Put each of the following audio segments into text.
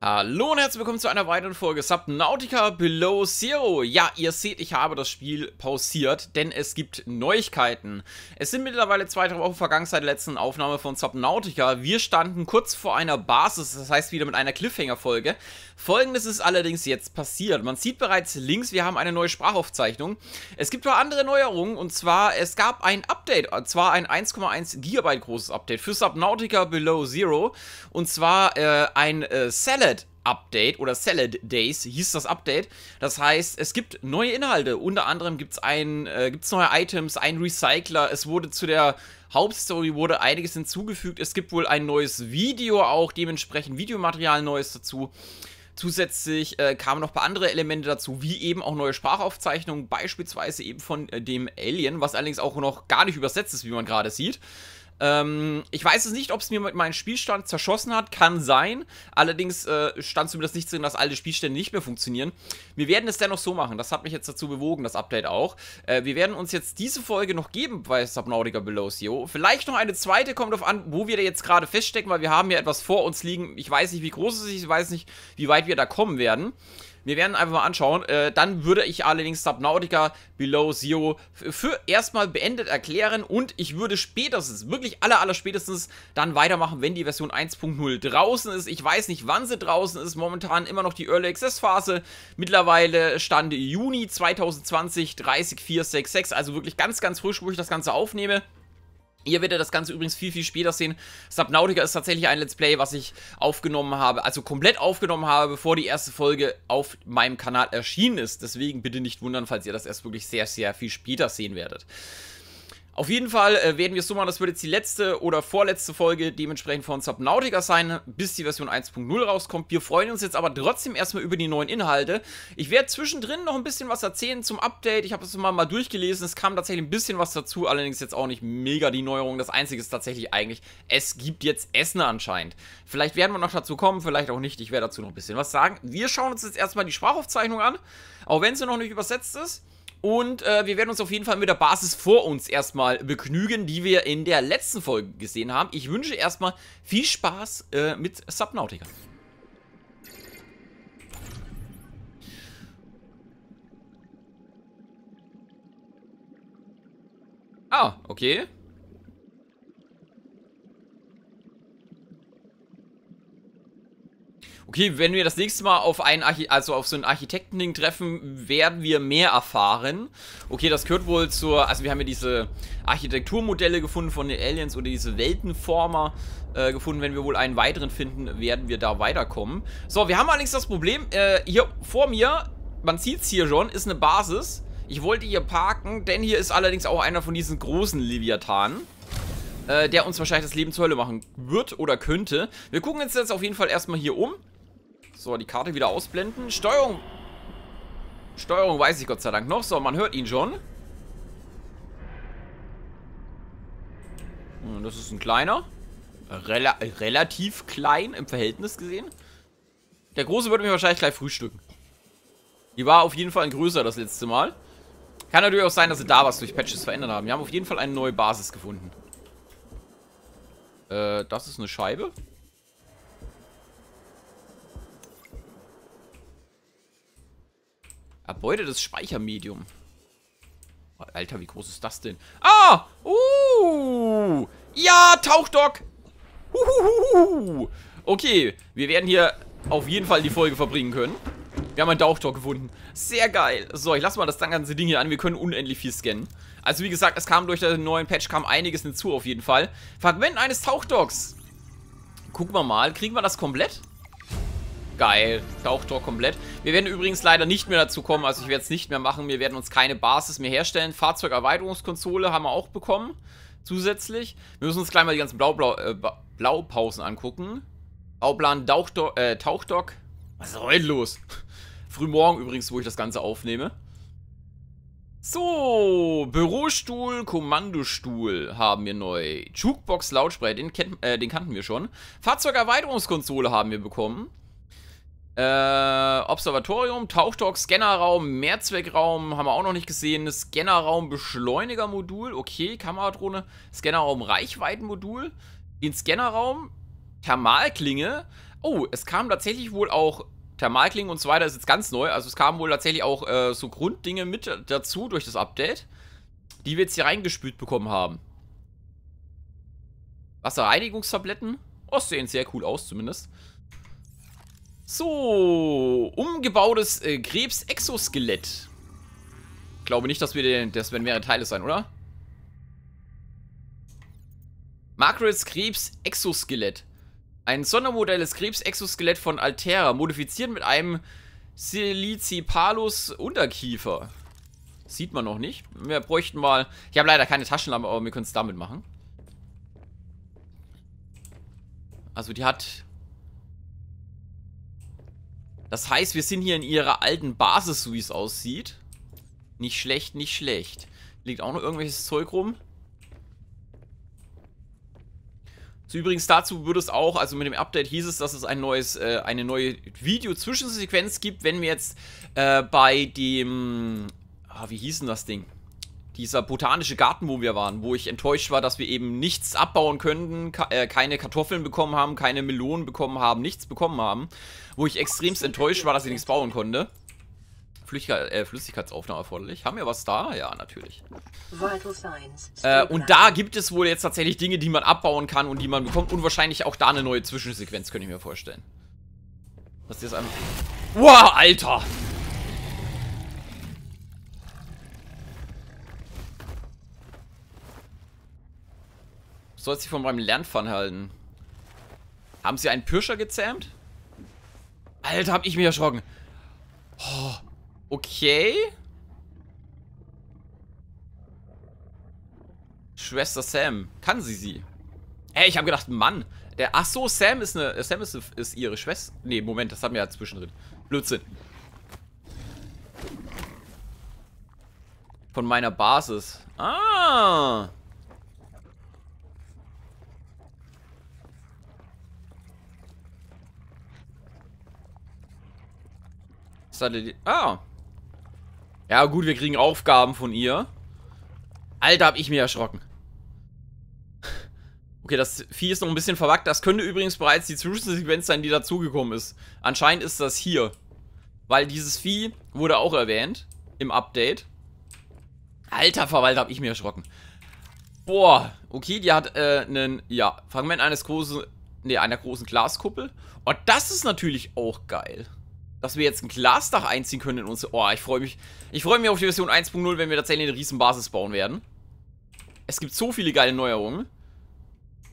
Hallo und herzlich willkommen zu einer weiteren Folge Subnautica Below Zero. Ja, ihr seht, ich habe das Spiel pausiert, denn es gibt Neuigkeiten. Es sind mittlerweile zwei, drei Wochen vergangen seit der letzten Aufnahme von Subnautica. Wir standen kurz vor einer Basis, das heißt wieder mit einer Cliffhanger-Folge. Folgendes ist allerdings jetzt passiert. Man sieht bereits links, wir haben eine neue Sprachaufzeichnung. Es gibt noch andere Neuerungen und zwar, es gab ein Update, und zwar ein 1,1 GB großes Update für Subnautica Below Zero. Und zwar äh, ein äh, Salad Update oder Salad Days hieß das Update. Das heißt, es gibt neue Inhalte. Unter anderem gibt es äh, gibt's neue Items, einen Recycler. Es wurde zu der Hauptstory wurde einiges hinzugefügt. Es gibt wohl ein neues Video auch, dementsprechend Videomaterial Neues dazu. Zusätzlich äh, kamen noch ein paar andere Elemente dazu, wie eben auch neue Sprachaufzeichnungen, beispielsweise eben von äh, dem Alien, was allerdings auch noch gar nicht übersetzt ist, wie man gerade sieht. Ähm, ich weiß es nicht, ob es mir mit meinem Spielstand zerschossen hat, kann sein. Allerdings äh, stand zumindest nicht drin, dass alte Spielstände nicht mehr funktionieren. Wir werden es dennoch so machen, das hat mich jetzt dazu bewogen, das Update auch. Äh, wir werden uns jetzt diese Folge noch geben bei Subnautica Below Zero. Vielleicht noch eine zweite, kommt auf an, wo wir da jetzt gerade feststecken, weil wir haben ja etwas vor uns liegen. Ich weiß nicht, wie groß es ist, ich weiß nicht, wie weit wir da kommen werden. Wir werden einfach mal anschauen. Äh, dann würde ich allerdings Subnautica Below Zero für erstmal beendet erklären und ich würde spätestens, wirklich aller, aller spätestens dann weitermachen, wenn die Version 1.0 draußen ist. Ich weiß nicht, wann sie draußen ist. Momentan immer noch die Early Access Phase. Mittlerweile stand Juni 2020 30466, also wirklich ganz, ganz frisch, wo ich das Ganze aufnehme. Ihr werdet das Ganze übrigens viel, viel später sehen. Subnautica ist tatsächlich ein Let's Play, was ich aufgenommen habe, also komplett aufgenommen habe, bevor die erste Folge auf meinem Kanal erschienen ist. Deswegen bitte nicht wundern, falls ihr das erst wirklich sehr, sehr viel später sehen werdet. Auf jeden Fall äh, werden wir es so machen, das wird jetzt die letzte oder vorletzte Folge dementsprechend von Subnautica sein, bis die Version 1.0 rauskommt. Wir freuen uns jetzt aber trotzdem erstmal über die neuen Inhalte. Ich werde zwischendrin noch ein bisschen was erzählen zum Update. Ich habe es mal, mal durchgelesen, es kam tatsächlich ein bisschen was dazu, allerdings jetzt auch nicht mega die Neuerung. Das Einzige ist tatsächlich eigentlich, es gibt jetzt Essen anscheinend. Vielleicht werden wir noch dazu kommen, vielleicht auch nicht. Ich werde dazu noch ein bisschen was sagen. Wir schauen uns jetzt erstmal die Sprachaufzeichnung an, auch wenn sie noch nicht übersetzt ist. Und äh, wir werden uns auf jeden Fall mit der Basis vor uns erstmal begnügen, die wir in der letzten Folge gesehen haben. Ich wünsche erstmal viel Spaß äh, mit Subnautica. Ah, okay. okay, wenn wir das nächste Mal auf einen Archi also auf so ein Architektending treffen, werden wir mehr erfahren. Okay, das gehört wohl zur, also wir haben ja diese Architekturmodelle gefunden von den Aliens oder diese Weltenformer äh, gefunden. Wenn wir wohl einen weiteren finden, werden wir da weiterkommen. So, wir haben allerdings das Problem, äh, hier vor mir, man sieht es hier schon, ist eine Basis. Ich wollte hier parken, denn hier ist allerdings auch einer von diesen großen Leviathanen äh, der uns wahrscheinlich das Leben zur Hölle machen wird oder könnte. Wir gucken uns jetzt auf jeden Fall erstmal hier um. So, die Karte wieder ausblenden. Steuerung. Steuerung weiß ich Gott sei Dank noch. So, man hört ihn schon. Hm, das ist ein kleiner. Rel relativ klein im Verhältnis gesehen. Der Große würde mich wahrscheinlich gleich frühstücken. Die war auf jeden Fall größer das letzte Mal. Kann natürlich auch sein, dass sie da was durch Patches verändert haben. Wir haben auf jeden Fall eine neue Basis gefunden. Äh, das ist eine Scheibe. Erbeutetes Speichermedium. Alter, wie groß ist das denn? Ah! Uh! Ja, Tauchdock! Uhuhuhu. Okay, wir werden hier auf jeden Fall die Folge verbringen können. Wir haben einen Tauchdock gefunden. Sehr geil. So, ich lasse mal das ganze Ding hier an. Wir können unendlich viel scannen. Also wie gesagt, es kam durch den neuen Patch kam einiges hinzu auf jeden Fall. Fragment eines Tauchdocks. Gucken wir mal. Kriegen wir das komplett? Geil. Tauchtor komplett. Wir werden übrigens leider nicht mehr dazu kommen. Also ich werde es nicht mehr machen. Wir werden uns keine Basis mehr herstellen. Fahrzeugerweiterungskonsole haben wir auch bekommen. Zusätzlich. Wir müssen uns gleich mal die ganzen Blau äh, -Blau Blaupausen angucken. Bauplan Tauchdo äh, Tauchdock. Was ist heute los? Frühmorgen übrigens, wo ich das Ganze aufnehme. So, Bürostuhl, Kommandostuhl haben wir neu. Jukebox Lautsprecher, den, kennt, äh, den kannten wir schon. Fahrzeugerweiterungskonsole haben wir bekommen. Äh, Observatorium, Tauchdock, Scannerraum, Mehrzweckraum haben wir auch noch nicht gesehen. Scannerraum, Beschleunigermodul, okay, Kameradrohne. Scannerraum, Reichweitenmodul. Den Scannerraum, Thermalklinge. Oh, es kam tatsächlich wohl auch Thermalklingen und so weiter, ist jetzt ganz neu. Also es kamen wohl tatsächlich auch äh, so Grunddinge mit dazu durch das Update, die wir jetzt hier reingespült bekommen haben. Wasserreinigungstabletten. Oh, sehen sehr cool aus zumindest. So, umgebautes äh, Krebs-Exoskelett. Glaube nicht, dass wir den, das werden mehrere Teile sein, oder? Margarets Krebs-Exoskelett. Ein Sondermodell des Krebs-Exoskelett von Altera, modifiziert mit einem Silicipalus-Unterkiefer. Sieht man noch nicht. Wir bräuchten mal... Ich habe leider keine Taschenlampe, aber wir können es damit machen. Also die hat das heißt, wir sind hier in ihrer alten Basis, so wie es aussieht. Nicht schlecht, nicht schlecht. Liegt auch noch irgendwelches Zeug rum. So, übrigens dazu würde es auch, also mit dem Update hieß es, dass es ein neues, äh, eine neue Video-Zwischensequenz gibt, wenn wir jetzt äh, bei dem, ah, wie hieß denn das Ding? dieser botanische Garten, wo wir waren, wo ich enttäuscht war, dass wir eben nichts abbauen könnten, äh, keine Kartoffeln bekommen haben, keine Melonen bekommen haben, nichts bekommen haben, wo ich extremst enttäuscht war, dass ich nichts bauen konnte. Flüchtigkeit, äh, Flüssigkeitsaufnahme erforderlich. Haben wir was da? Ja, natürlich. Äh, und da gibt es wohl jetzt tatsächlich Dinge, die man abbauen kann und die man bekommt und wahrscheinlich auch da eine neue Zwischensequenz, könnte ich mir vorstellen. Was ist das einfach... Wow, Alter! sollst dich von meinem Lernfan halten. Haben sie einen Pirscher gezähmt? Alter, hab ich mich erschrocken. Oh, okay. Schwester Sam. Kann sie sie? Ey, ich habe gedacht, Mann. Der, ach so, Sam ist eine. Sam ist, ist ihre Schwester. Nee, Moment, das haben wir ja zwischendrin. Blödsinn. Von meiner Basis. Ah. Satellit. Ah. Ja, gut, wir kriegen Aufgaben von ihr. Alter, hab ich mich erschrocken. Okay, das Vieh ist noch ein bisschen verwackt. Das könnte übrigens bereits die Zwischensequenz sein, die dazugekommen ist. Anscheinend ist das hier. Weil dieses Vieh wurde auch erwähnt im Update. Alter Verwalter, hab ich mir erschrocken. Boah, okay, die hat äh, einen, ja, Fragment eines großen, ne, einer großen Glaskuppel. Und oh, das ist natürlich auch geil dass wir jetzt ein Glasdach einziehen können in uns. Oh, ich freue mich. Ich freue mich auf die Version 1.0, wenn wir tatsächlich eine Basis bauen werden. Es gibt so viele geile Neuerungen.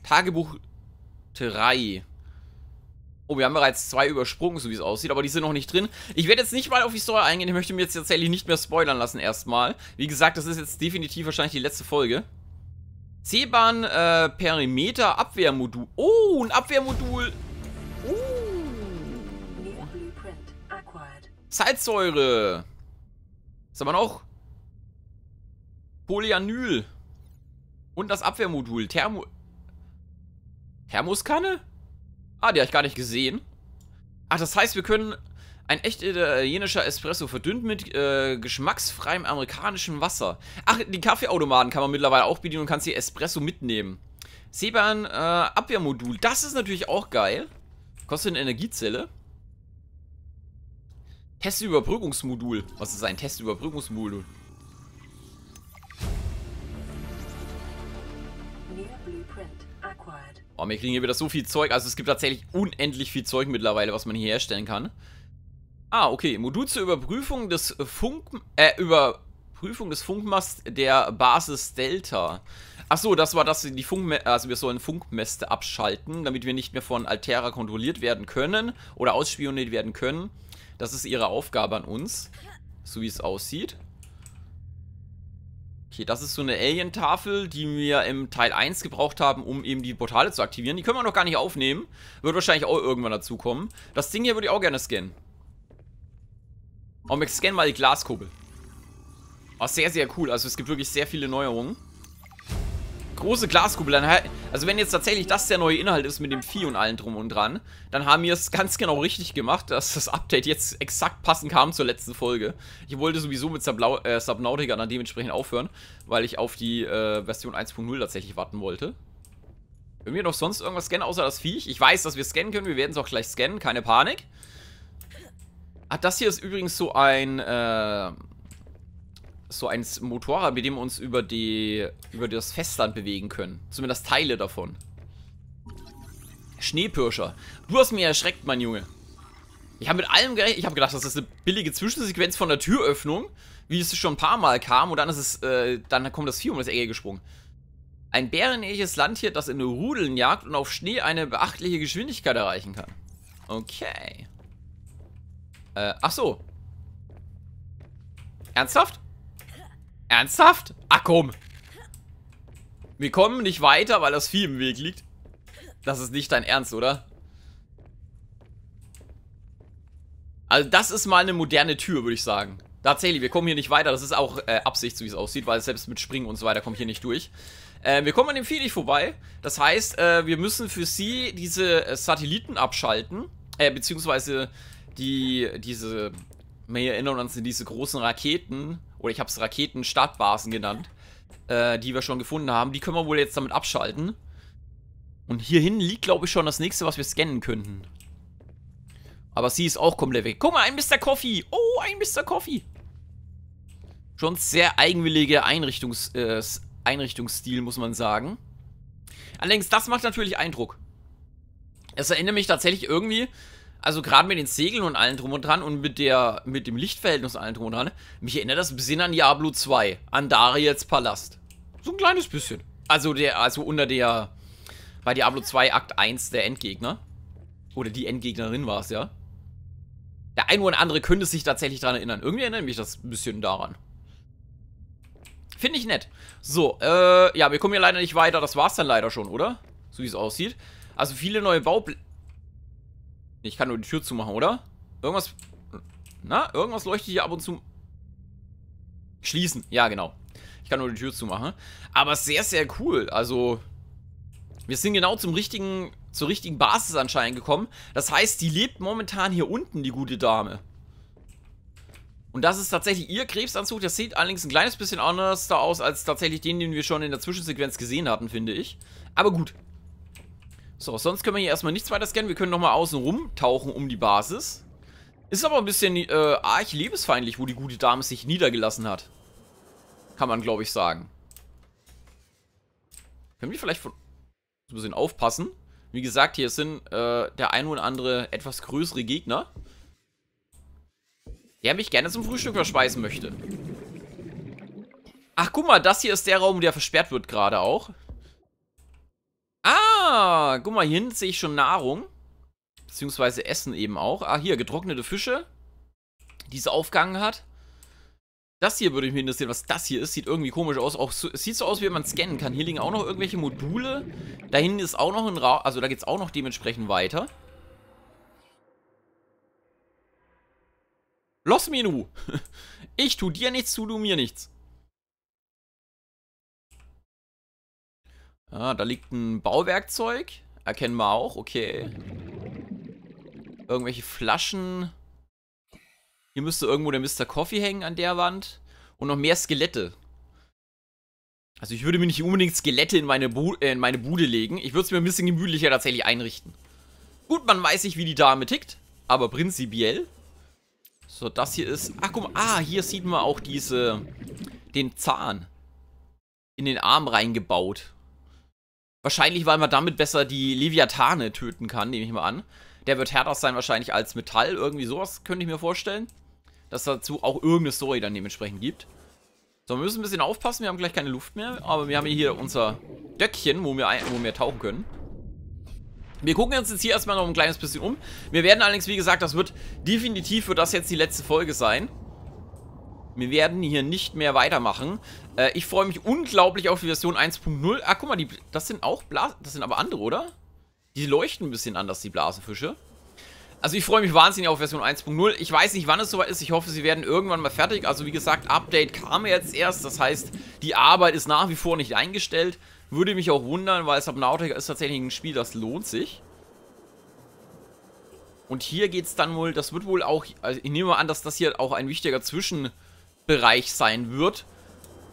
Tagebuch 3. Oh, wir haben bereits zwei übersprungen, so wie es aussieht, aber die sind noch nicht drin. Ich werde jetzt nicht mal auf die Story eingehen, ich möchte mir jetzt tatsächlich nicht mehr spoilern lassen erstmal. Wie gesagt, das ist jetzt definitiv wahrscheinlich die letzte Folge. C-Bahn, äh, Perimeter, Abwehrmodul. Oh, ein Abwehrmodul. Salzsäure. Was haben wir noch? Polyanyl. Und das Abwehrmodul. Thermo... Thermoskanne? Ah, die habe ich gar nicht gesehen. Ach, das heißt, wir können ein echt italienischer Espresso, verdünnt mit äh, geschmacksfreiem amerikanischem Wasser. Ach, die Kaffeeautomaten kann man mittlerweile auch bedienen und kannst hier Espresso mitnehmen. Seebahn äh, Abwehrmodul. Das ist natürlich auch geil. Kostet eine Energiezelle. Testüberbrückungsmodul. Was ist ein Testüberbrückungsmodul? Oh, wir kriegen hier wieder so viel Zeug. Also es gibt tatsächlich unendlich viel Zeug mittlerweile, was man hier herstellen kann. Ah, okay. Modul zur Überprüfung des Funk... Äh, Überprüfung des Funkmasts der Basis Delta. Achso, das war das, die Funk also wir sollen Funkmäste abschalten, damit wir nicht mehr von Altera kontrolliert werden können oder ausspioniert werden können. Das ist ihre Aufgabe an uns. So wie es aussieht. Okay, das ist so eine Alien-Tafel, die wir im Teil 1 gebraucht haben, um eben die Portale zu aktivieren. Die können wir noch gar nicht aufnehmen. Wird wahrscheinlich auch irgendwann dazukommen. Das Ding hier würde ich auch gerne scannen. Oh, wir scannen mal die Glaskuppel. Oh, sehr, sehr cool. Also es gibt wirklich sehr viele Neuerungen große Glaskuppel. also wenn jetzt tatsächlich das der neue Inhalt ist mit dem Vieh und allem drum und dran, dann haben wir es ganz genau richtig gemacht, dass das Update jetzt exakt passend kam zur letzten Folge. Ich wollte sowieso mit Sublau äh, Subnautica dann dementsprechend aufhören, weil ich auf die äh, Version 1.0 tatsächlich warten wollte. Wenn wir noch sonst irgendwas scannen, außer das Viech. Ich weiß, dass wir scannen können. Wir werden es auch gleich scannen. Keine Panik. Ah, das hier ist übrigens so ein... Äh so ein Motorrad, mit dem wir uns über, die, über das Festland bewegen können. Zumindest Teile davon. Schneepirscher. Du hast mich erschreckt, mein Junge. Ich habe mit allem gerechnet. Ich habe gedacht, das ist eine billige Zwischensequenz von der Türöffnung, wie es schon ein paar Mal kam. Und dann ist es, äh, dann kommt das Vieh um das Ecke gesprungen. Ein bärenähnliches Land hier, das in Rudeln jagt und auf Schnee eine beachtliche Geschwindigkeit erreichen kann. Okay. Äh, ach so. Ernsthaft? Ernsthaft? Ach komm. Wir kommen nicht weiter, weil das Vieh im Weg liegt. Das ist nicht dein Ernst, oder? Also das ist mal eine moderne Tür, würde ich sagen. Tatsächlich, wir kommen hier nicht weiter. Das ist auch äh, Absicht, so wie es aussieht, weil selbst mit Springen und so weiter komme ich hier nicht durch. Äh, wir kommen an dem Vieh nicht vorbei. Das heißt, äh, wir müssen für sie diese äh, Satelliten abschalten. Äh, beziehungsweise die, diese, wir erinnern uns an diese großen Raketen oder ich habe es Raketenstartbasen genannt, äh, die wir schon gefunden haben. Die können wir wohl jetzt damit abschalten. Und hierhin liegt, glaube ich, schon das nächste, was wir scannen könnten. Aber sie ist auch komplett weg. Guck mal, ein Mr. Coffee. Oh, ein Mr. Coffee. Schon sehr eigenwillige Einrichtungs, äh, Einrichtungsstil, muss man sagen. Allerdings, das macht natürlich Eindruck. Es erinnert mich tatsächlich irgendwie also gerade mit den Segeln und allem drum und dran und mit der mit dem Lichtverhältnis und allem drum und dran, mich erinnert das ein bisschen an Diablo 2, an Dariels Palast. So ein kleines bisschen. Also der, also unter der bei Diablo 2 Akt 1 der Endgegner. Oder die Endgegnerin war es, ja. Der ein oder andere könnte sich tatsächlich daran erinnern. Irgendwie erinnert mich das ein bisschen daran. Finde ich nett. So, äh, ja, wir kommen hier leider nicht weiter. Das war's dann leider schon, oder? So wie es aussieht. Also viele neue Baupläne. Ich kann nur die Tür zumachen, oder? Irgendwas... Na, irgendwas leuchtet hier ab und zu... Schließen. Ja, genau. Ich kann nur die Tür zumachen. Aber sehr, sehr cool. Also... Wir sind genau zum richtigen, zur richtigen Basis anscheinend gekommen. Das heißt, die lebt momentan hier unten, die gute Dame. Und das ist tatsächlich ihr Krebsanzug. Das sieht allerdings ein kleines bisschen anders da aus, als tatsächlich den, den wir schon in der Zwischensequenz gesehen hatten, finde ich. Aber gut, so, sonst können wir hier erstmal nichts weiter scannen. Wir können nochmal außen rum tauchen um die Basis. Ist aber ein bisschen äh, arg lebensfeindlich, wo die gute Dame sich niedergelassen hat. Kann man, glaube ich, sagen. Können wir vielleicht von... so ein bisschen aufpassen. Wie gesagt, hier sind äh, der ein oder andere etwas größere Gegner. Der mich gerne zum Frühstück verspeisen möchte. Ach, guck mal, das hier ist der Raum, der versperrt wird gerade auch. Ah, guck mal, hier hinten sehe ich schon Nahrung. Beziehungsweise Essen eben auch. Ah, hier, getrocknete Fische, die es aufgegangen hat. Das hier würde mich interessieren, was das hier ist. Sieht irgendwie komisch aus. Auch so, sieht so aus, wie man scannen kann. Hier liegen auch noch irgendwelche Module. Da hinten ist auch noch ein Raum. Also da geht es auch noch dementsprechend weiter. Los, Menu. Ich tu dir nichts, tu du mir nichts. Ah, da liegt ein Bauwerkzeug. Erkennen wir auch, okay. Irgendwelche Flaschen. Hier müsste irgendwo der Mr. Coffee hängen an der Wand. Und noch mehr Skelette. Also ich würde mir nicht unbedingt Skelette in meine, Bu äh, in meine Bude legen. Ich würde es mir ein bisschen gemütlicher tatsächlich einrichten. Gut, man weiß nicht, wie die Dame tickt. Aber prinzipiell. So, das hier ist... Ach, guck mal. Ah, hier sieht man auch diese... Den Zahn. In den Arm reingebaut. Wahrscheinlich, weil man damit besser die Leviathane töten kann, nehme ich mal an. Der wird härter sein wahrscheinlich als Metall, irgendwie sowas könnte ich mir vorstellen. Dass dazu auch irgendeine Story dann dementsprechend gibt. So, wir müssen ein bisschen aufpassen, wir haben gleich keine Luft mehr. Aber wir haben hier unser Döckchen, wo wir, wo wir tauchen können. Wir gucken uns jetzt hier erstmal noch ein kleines bisschen um. Wir werden allerdings, wie gesagt, das wird definitiv, wird das jetzt die letzte Folge sein. Wir werden hier nicht mehr weitermachen. Äh, ich freue mich unglaublich auf die Version 1.0. Ah, guck mal, die, das sind auch Blasen. Das sind aber andere, oder? Die leuchten ein bisschen anders, die Blasenfische. Also ich freue mich wahnsinnig auf Version 1.0. Ich weiß nicht, wann es soweit ist. Ich hoffe, sie werden irgendwann mal fertig. Also wie gesagt, Update kam jetzt erst. Das heißt, die Arbeit ist nach wie vor nicht eingestellt. Würde mich auch wundern, weil Subnautica ist tatsächlich ein Spiel, das lohnt sich. Und hier geht es dann wohl, das wird wohl auch, also ich nehme mal an, dass das hier auch ein wichtiger Zwischen... Bereich sein wird.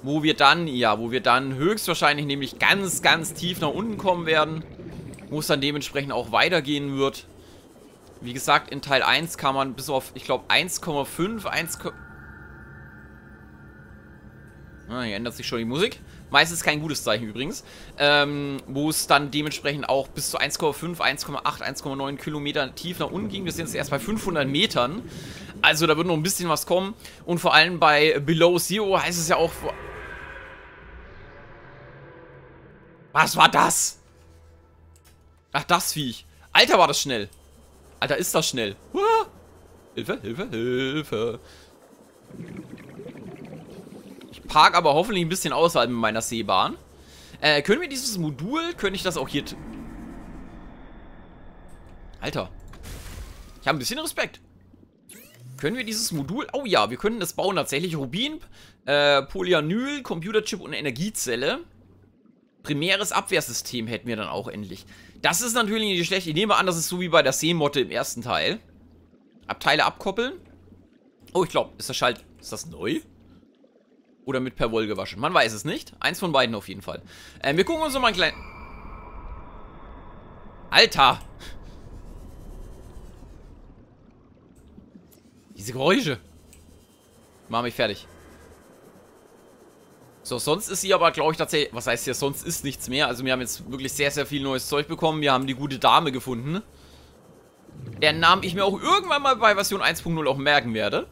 Wo wir dann, ja, wo wir dann höchstwahrscheinlich nämlich ganz, ganz tief nach unten kommen werden. Wo es dann dementsprechend auch weitergehen wird. Wie gesagt, in Teil 1 kann man bis auf, ich glaube, 1,5, 1... Ah, hier ändert sich schon die Musik. Meistens kein gutes Zeichen übrigens. Ähm, wo es dann dementsprechend auch bis zu 1,5, 1,8, 1,9 Kilometer tief nach unten ging. Wir sind jetzt erst bei 500 Metern. Also da wird noch ein bisschen was kommen. Und vor allem bei Below Zero heißt es ja auch... Was war das? Ach, das Viech. Alter, war das schnell. Alter, ist das schnell. Uah. Hilfe, Hilfe, Hilfe. Park aber hoffentlich ein bisschen außerhalb meiner Seebahn. Äh, können wir dieses Modul, könnte ich das auch hier... Alter. Ich habe ein bisschen Respekt. Können wir dieses Modul... Oh ja, wir können das bauen tatsächlich. Rubin, äh, Polyanyl, Computerchip und Energiezelle. Primäres Abwehrsystem hätten wir dann auch endlich. Das ist natürlich nicht schlecht. Ich nehme an, das ist so wie bei der Seemotte im ersten Teil. Abteile abkoppeln. Oh, ich glaube, ist das Schalt... Ist das neu? Oder mit Perwoll gewaschen. Man weiß es nicht. Eins von beiden auf jeden Fall. Ähm, wir gucken uns nochmal einen kleinen... Alter! Diese Geräusche. Mach mich fertig. So, sonst ist sie aber, glaube ich, tatsächlich... Was heißt hier? Sonst ist nichts mehr. Also wir haben jetzt wirklich sehr, sehr viel neues Zeug bekommen. Wir haben die gute Dame gefunden. Der Namen ich mir auch irgendwann mal bei Version 1.0 auch merken werde.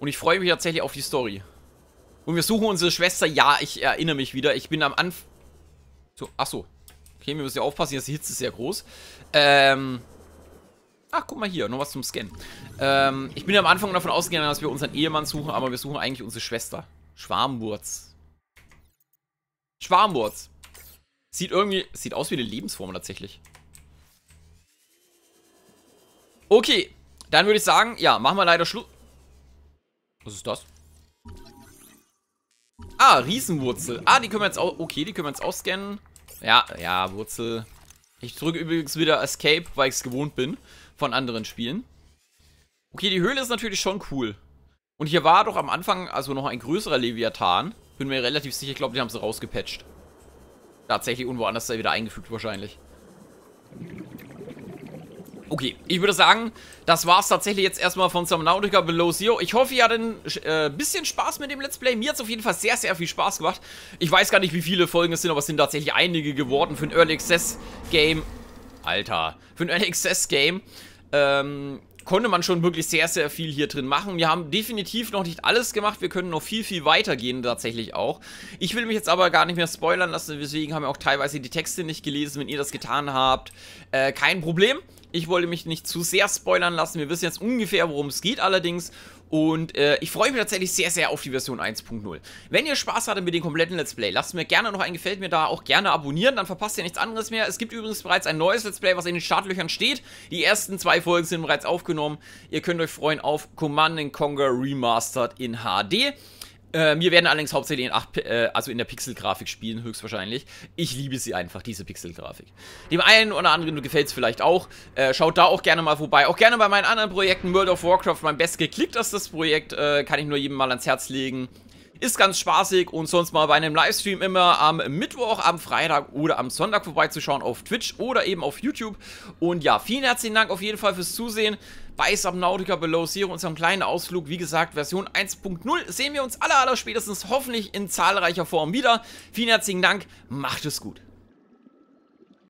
Und ich freue mich tatsächlich auf die Story. Und wir suchen unsere Schwester. Ja, ich erinnere mich wieder. Ich bin am Anfang... So, achso. Okay, wir müssen ja aufpassen. Jetzt die Hitze ist sehr groß. Ähm... Ach, guck mal hier, noch was zum Scannen. Ähm, ich bin am Anfang davon ausgegangen, dass wir unseren Ehemann suchen, aber wir suchen eigentlich unsere Schwester. Schwarmwurz. Schwarmwurz. Sieht irgendwie, sieht aus wie eine Lebensform tatsächlich. Okay, dann würde ich sagen, ja, machen wir leider Schluss. Was ist das? Ah, Riesenwurzel. Ah, die können wir jetzt auch... Okay, die können wir jetzt ausscannen. Ja, ja, Wurzel. Ich drücke übrigens wieder Escape, weil ich es gewohnt bin von anderen Spielen. Okay, die Höhle ist natürlich schon cool. Und hier war doch am Anfang also noch ein größerer Leviathan. Bin mir relativ sicher, ich glaube, die haben sie rausgepatcht. Tatsächlich irgendwo anders da wieder eingefügt wahrscheinlich. Okay, ich würde sagen, das war es tatsächlich jetzt erstmal von Subnautica Below Zero. Ich hoffe, ihr hattet ein äh, bisschen Spaß mit dem Let's Play. Mir hat es auf jeden Fall sehr, sehr viel Spaß gemacht. Ich weiß gar nicht, wie viele Folgen es sind, aber es sind tatsächlich einige geworden für ein Early Access Game. Alter, für ein Early Access Game. Ähm, konnte man schon wirklich sehr, sehr viel hier drin machen. Wir haben definitiv noch nicht alles gemacht. Wir können noch viel, viel weiter gehen tatsächlich auch. Ich will mich jetzt aber gar nicht mehr spoilern lassen, deswegen haben wir auch teilweise die Texte nicht gelesen, wenn ihr das getan habt. Äh, kein Problem. Ich wollte mich nicht zu sehr spoilern lassen. Wir wissen jetzt ungefähr, worum es geht allerdings. Und äh, ich freue mich tatsächlich sehr, sehr auf die Version 1.0. Wenn ihr Spaß hattet mit dem kompletten Let's Play, lasst mir gerne noch ein Gefällt mir da, auch gerne abonnieren, dann verpasst ihr nichts anderes mehr. Es gibt übrigens bereits ein neues Let's Play, was in den Startlöchern steht. Die ersten zwei Folgen sind bereits aufgenommen. Ihr könnt euch freuen auf Command Conquer Remastered in HD wir äh, werden allerdings hauptsächlich in, 8, äh, also in der Pixelgrafik spielen, höchstwahrscheinlich. Ich liebe sie einfach, diese Pixelgrafik. Dem einen oder anderen gefällt es vielleicht auch. Äh, schaut da auch gerne mal vorbei. Auch gerne bei meinen anderen Projekten. World of Warcraft, mein bestgeklicktes Projekt, äh, kann ich nur jedem mal ans Herz legen. Ist ganz spaßig und sonst mal bei einem Livestream immer am Mittwoch, am Freitag oder am Sonntag vorbeizuschauen auf Twitch oder eben auf YouTube. Und ja, vielen herzlichen Dank auf jeden Fall fürs Zusehen bei Subnautica Below Zero, unserem kleinen Ausflug. Wie gesagt, Version 1.0 sehen wir uns aller, aller spätestens hoffentlich in zahlreicher Form wieder. Vielen herzlichen Dank, macht es gut.